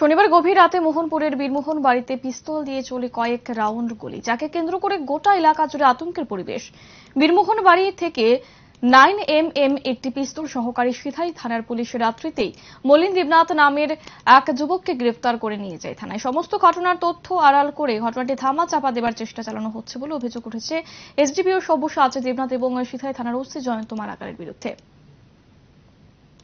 শনিবার গভীর রাতে মোহনপুরের বীরমোহন বাড়িতে পিস্তল দিয়ে চলে কয়েক রাউন্ড গুলি যাকে কেন্দ্র করে গোটা এলাকা জুড়ে আতঙ্কের পরিবেশ বীরমোহন বাড়ি থেকে নাইন এম এম একটি পিস্তল সহকারী সিধাই থানার পুলিশ রাত্রিতেই মলিন দেবনাথ নামের এক যুবককে গ্রেফতার করে নিয়ে যায় থানায় সমস্ত ঘটনার তথ্য আড়াল করে ঘটনাটি ধামা চাপা দেবার চেষ্টা চালানো হচ্ছে বলে অভিযোগ উঠেছে এসডিপিও আছে দেবনাথ এবং সিধাই থানার ওসি জয়ন্ত মারাকারের বিরুদ্ধে